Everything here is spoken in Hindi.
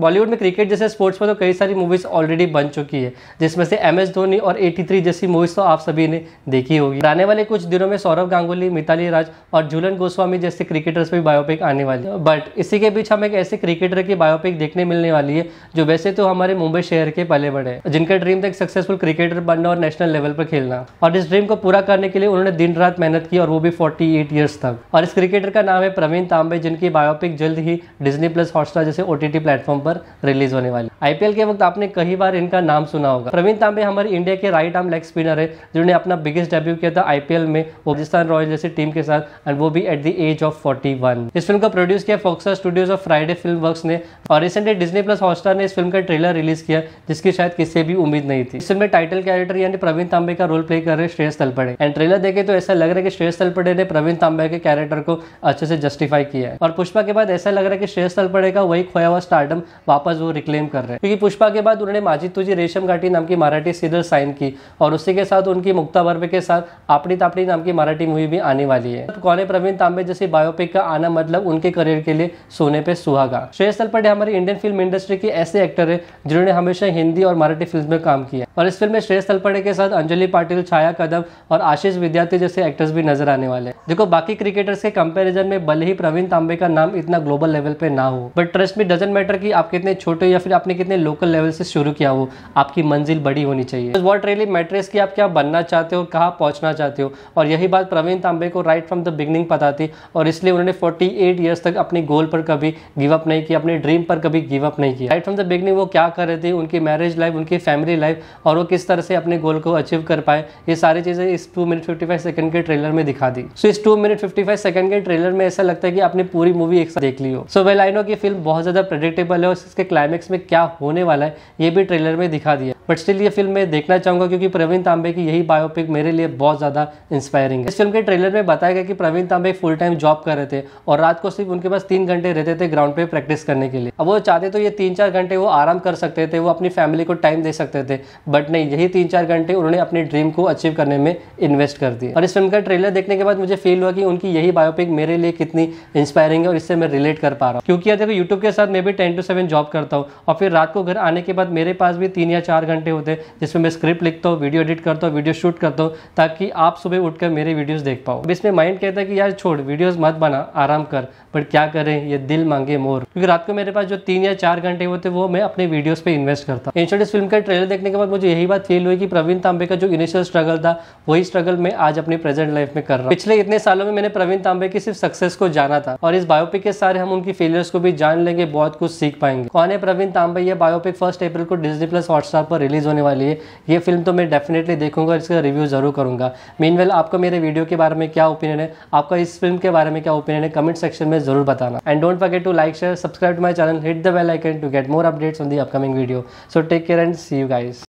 बॉलीवुड में क्रिकेट जैसे स्पोर्ट्स में तो कई सारी मूवीज़ ऑलरेडी बन चुकी है जिसमें से एम एस धोनी और 83 जैसी मूवीज़ तो आप सभी ने देखी होगी आने वाले कुछ दिनों में सौरभ गांगुली मिताली राज और झूलन गोस्वामी जैसे क्रिकेटर्स भी बायोपिक आने वाली है बट इसी के बीच हम एक ऐसे क्रिकेटर की बायोपिक देखने मिलने वाली है जो वैसे तो हमारे मुंबई शहर के पहले बड़े हैं जिनका ड्रीम था एक सक्सेसफुल क्रिकेटर बनना और नेशनल लेवल पर खेलना और इस ड्रीम को पूरा करने के लिए उन्होंने दिन रात मेहनत की और वो भी फोर्टी एट ईयर्स तक और इस क्रिकेटर का नाम है प्रवीण तांबे जिनकी बायोपिक जल्द ही डिजनी प्लस हॉटस्टार जैसे ओटीटी प्लेटफॉर्म पर पर रिलीज़ होने वाली आईपीएल के वक्त आपने कई बार इनका नाम सुना होगा प्रवीण तांबे हमारे इंडिया के राइट आर्म लेग स्पिनर है जिन्होंने अपना बिगेस्ट डेब्यू किया था आईपीएल में राजस्थान रॉयल जैसी टीम के साथ एंड वो भी एट द एज ऑफ 41 इस फिल्म को प्रोड्यूस किया Foxstar studios of Friday film work ने और रिसेंटली डिजनी प्लस हॉटस्टार ने इस फिल्म का ट्रेलर रिलीज किया जिसकी शायद किसी भी उम्मीद नहीं थी इसमें फिल्म में टाइटल कैरेक्टर यानी प्रवीण तांबे का रोल प्ले कर रहे श्रेयस तलपड़े एंड ट्रेलर देखे तो ऐसा लग रहा है कि श्रेयस तलपड़े ने प्रवीण तांबे के कैरेक्टर को अच्छे से जस्टिफाई किया है और पुष्पा के बाद ऐसा लग रहा है कि श्रेयस तलपड़े का वही खोया हुआ स्टार्डम वापस वो रिक्लेम कर हैं क्योंकि पुष्पा के बाद उन्होंने माजी तुझी रेशम घाटी नाम की मराठी सीरियल साइन की और उसी के साथ उनकी मुक्ता बर्वे के साथ आपड़ी तापड़ी नाम की मराठी मूवी भी आने वाली है है प्रवीण तांबे जैसी बायोपिक का आना मतलब उनके करियर के लिए सोने पे सुहागा स्थल तलपटे हमारी इंडियन फिल्म इंडस्ट्री के ऐसे एक्टर है जिन्होंने हमेशा हिंदी और मराठी फिल्म में काम किया और इस फिल्म में श्रेयस तलपड़े के साथ अंजलि पाटिल छाया कदम और आशीष विद्यार्थी जैसे एक्टर्स भी नजर आने वाले हैं देखो बाकी क्रिकेटर्स के कंपैरिजन में भले ही प्रवीण तांबे का नाम इतना ग्लोबल लेवल पे ना हो बट ट्रस्ट में डजेंट मैटर कि आप कितने छोटे या फिर आपने कितने लोकल लेवल से शुरू किया हो आपकी मंजिल बड़ी होनी चाहिए वॉट रेली मैट्रेस की आप क्या बनना चाहते हो कहाँ पहुँचना चाहते हो और यही बात प्रवीण तांबे को राइट फ्रॉम द बिगनिंग पता थी और इसलिए उन्होंने 48 इयर्स तक अपने गोल पर कभी गिव अप नहीं किया अपने ड्रीम पर कभी गिव अप नहीं किया राइट फ्रॉम द बिगनिंग वो क्या कर रहे थे उनकी मैरिज लाइफ उनकी फैमिली लाइफ और वो किस तरह से अपने गोल को अचीव कर पाए ये सारी चीज़ें इस two minute fifty five second के ट्रेलर में दिखा दी सो so, इस two minute fifty five second के ट्रेलर में ऐसा लगता है कि आपने पूरी मूवी एक साथ देख ली हो सो वेल आई नो की फिल्म बहुत ज़्यादा प्रेडिक्टेबल है और इसके क्लाइमेक्स में क्या होने वाला है ये भी ट्रेलर में दिखा दिया बट स्टिल ये फिल्म मैं देखना चाहूँगा क्योंकि प्रवीण तांबे की यही बायोपिक मेरे लिए बहुत ज़्यादा इंस्पायरिंग है इस फिल्म के ट्रेलर में बताया गया कि प्रवीण तांबे फुल टाइम जॉब कर रहे थे और रात को सिर्फ उनके पास तीन घंटे रहते थे ग्राउंड पे प्रैक्टिस करने के लिए अब वो चाहते तो ये तीन चार घंटे वो आराम कर सकते थे वो अपनी फैमिली को टाइम दे सकते थे बट नहीं यही तीन चार घंटे उन्होंने अपने ड्रीम को अचीव करने में इन्वेस्ट कर दिया और इस फिल्म का ट्रेलर देखने के बाद मुझे फील हुआ कि उनकी यही बायोपिक मेरे लिए कितनी इंस्पायरिंग है और इससे मैं रिलेट कर पा रहा हूँ क्योंकि देखो यूट्यूब के साथ मैं भी टेन टू सेवन जॉब करता हूँ और फिर रात को घर आने के बाद मेरे पास भी तीन या चार घंटे घंटे होते हैं जिसमें मैं स्क्रिप्ट लिखता हूँ वीडियो एडिट करता हूँ वीडियो शूट करता हूँ ताकि आप सुबह उठकर मेरे वीडियोस देख पाओ अब इसमें माइंड कहता है कि यार छोड़ वीडियोस मत बना आराम कर बट क्या करें ये दिल मांगे मोर क्योंकि रात को मेरे पास जो तीन या चार घंटे होते वो मैं अपने वीडियोज पे इन्वेस्ट करता हूँ इस फिल्म का ट्रेलर देखने के बाद मुझे यही बात फील हुई कि प्रवीण तांबे का जो इनिशियल स्ट्रगल था वही स्ट्रगल मैं आज अपने प्रेजेंट लाइफ में कर रहा हूँ पिछले इतने सालों में मैंने प्रवीण तांबे की सिर्फ सक्सेस को जाना था और इस बायोपिक के सारे हम उनकी फेलियर्स को भी जान लेंगे बहुत कुछ सीख पाएंगे कौन है प्रवीण तांबे ये बायोपिक फर्स्ट अप्रैल को डिजनी प्लस हॉटस्टार पर रिलीज़ होने वाली है ये फिल्म तो मैं डेफिनेटली देखूंगा इसका रिव्यू ज़रूर करूंगा मीन आपका मेरे वीडियो के बारे में क्या ओपिनियन है आपका इस फिल्म के बारे में क्या ओपिनियन है कमेंट सेक्शन में ज़रूर बताना and don't forget to like share subscribe to my channel hit the bell icon to get more updates on the upcoming video so take care and see you guys